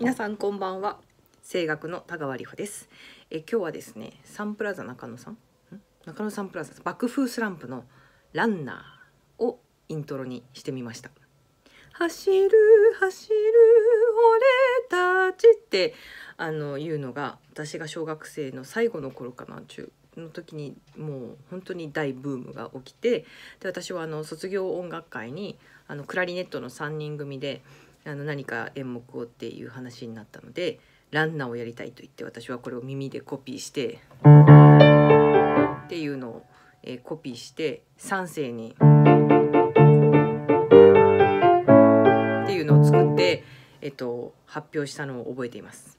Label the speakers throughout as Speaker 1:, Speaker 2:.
Speaker 1: 皆さんこんばんは声楽の田川里穂ですえ今日はですねサンプラザ中野さん中野サンプラザ爆風スランプのランナーをイントロにしてみました走る走る俺たちってあのいうのが私が小学生の最後の頃かな中の時にもう本当に大ブームが起きてで私はあの卒業音楽会にあのクラリネットの3人組であの何か演目をっていう話になったのでランナーをやりたいと言って私はこれを耳でコピーしてっていうのを、えー、コピーして3世にっていうのを作って、えっと、発表したのを覚えています。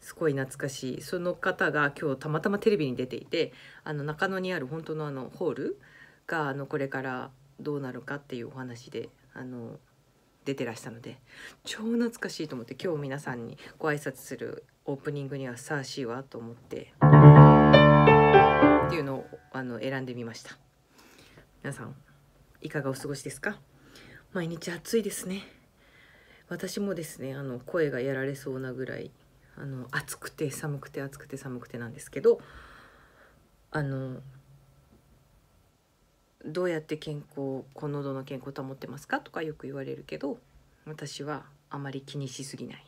Speaker 1: すごい懐かしいその方が今日たまたまテレビに出ていてあの中野にある本当のあのホールがあのこれからどうなるかっていうお話であの出てらしたので超懐かしいと思って今日皆さんにご挨拶するオープニングにはふさわしいわと思ってっていうのをあの選んでみました皆さんいかがお過ごしですか毎日暑いですね私もですねあの声がやられそうなぐらいあの暑くて寒くて暑くて寒くてなんですけどあのどうやって健康この喉の健康保ってますかとかよく言われるけど私はあまり気にしすぎない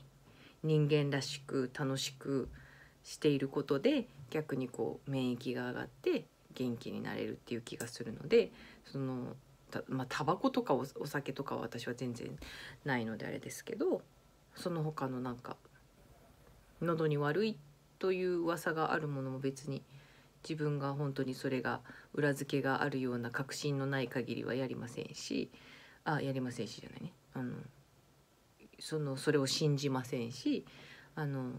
Speaker 1: 人間らしく楽しくしていることで逆にこう免疫が上がって元気になれるっていう気がするのでそのたまあタバコとかおお酒とかは私は全然ないのであれですけどその他のなんか喉に悪いという噂があるものも別に自分が本当にそれが裏付けがあるような確信のない限りはやりませんしあやりませんしじゃないねあのそのそれを信じませんしあの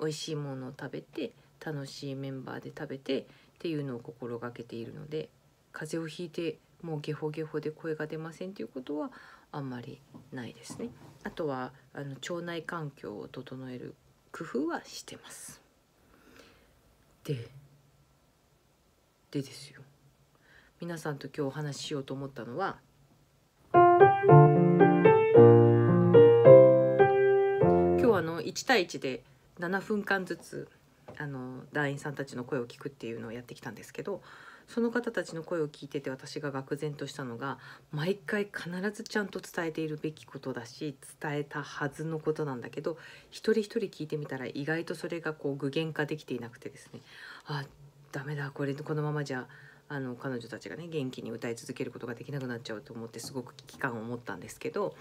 Speaker 1: 美味しいものを食べて楽しいメンバーで食べてっていうのを心がけているので風邪をひいてもうゲホゲホで声が出ませんっていうことはあんまりないですね。あとはあの腸内環境を整える工夫はしてます。ででですよ皆さんと今日お話ししようと思ったのは今日あの1対1で7分間ずつあの団員さんたちの声を聞くっていうのをやってきたんですけどその方たちの声を聞いてて私が愕然としたのが毎回必ずちゃんと伝えているべきことだし伝えたはずのことなんだけど一人一人聞いてみたら意外とそれがこう具現化できていなくてですねあダメだこれこのままじゃあの彼女たちがね元気に歌い続けることができなくなっちゃうと思ってすごく危機感を持ったんですけど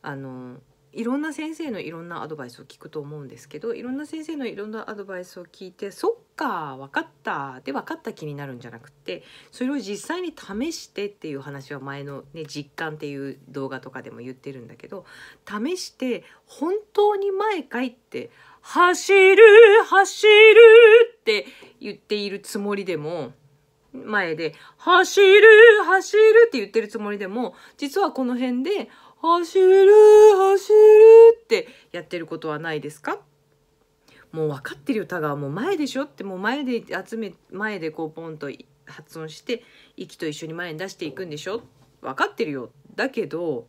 Speaker 1: あのいろんな先生のいろんなアドバイスを聞くと思うんですけどいろんな先生のいろんなアドバイスを聞いてそっか分かったで分かった気になるんじゃなくてそれを実際に試してっていう話は前の、ね「実感」っていう動画とかでも言ってるんだけど試して本当に前かいって「走る走る」って言っているつもりでも、前で、走る、走るって言ってるつもりでも、実はこの辺で、走る、走るってやってることはないですかもう分かってるよ、田川。もう前でしょって、もう前で集め、前でこうポンと発音して、息と一緒に前に出していくんでしょ分かってるよ。だけど、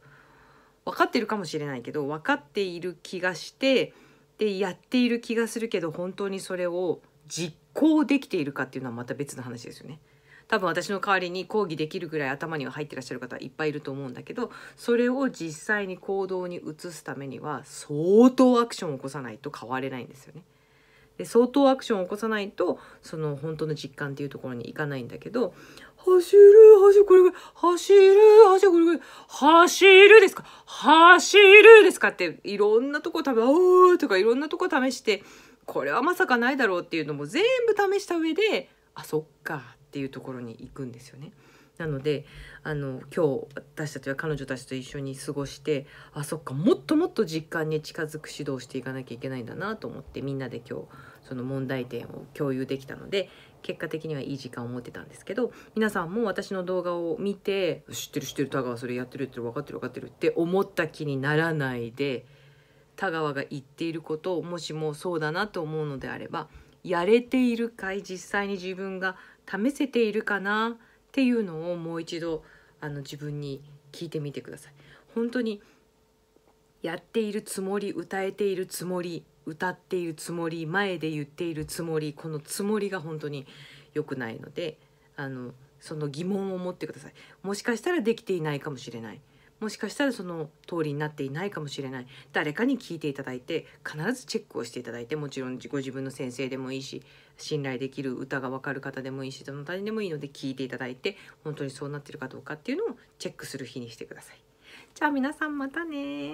Speaker 1: 分かってるかもしれないけど、分かっている気がして、で、やっている気がするけど、本当にそれを実こうできているかっていうのはまた別の話ですよね。多分私の代わりに講義できるぐらい頭には入ってらっしゃる方いっぱいいると思うんだけどそれを実際に行動に移すためには相当アクションを起こさないと変われないんですよね。で相当アクションを起こさないとその本当の実感っていうところにいかないんだけど走る、走る、これぐらい、走る、走る、これぐらい、走るですか走るですかって、いろんなとこ食試、おーとかいろんなとこ試して、これはまさかないだろうっていうのも全部試した上で、あ、そっかっていうところに行くんですよね。なのであの今日私たちは彼女たちと一緒に過ごしてあそっかもっともっと実感に近づく指導していかなきゃいけないんだなと思ってみんなで今日その問題点を共有できたので結果的にはいい時間を持ってたんですけど皆さんも私の動画を見て知ってる知ってる田川それやってるって分かってる分かってるって思った気にならないで田川が言っていることをもしもそうだなと思うのであればやれているかい実際に自分が試せているかなっていうのをもう一度あの自分に聞いてみてください。本当にやっているつもり歌えているつもり歌っているつもり前で言っているつもりこのつもりが本当に良くないのであのその疑問を持ってくださいもしかしたらできていないかもしれないもしかしたらその通りになっていないかもしれない誰かに聞いていただいて必ずチェックをしていただいてもちろんご自分の先生でもいいし信頼できる歌が分かる方でもいいしどの誰でもいいので聞いていただいて本当にそうなってるかどうかっていうのをチェックする日にしてください。じゃあ皆さんまたね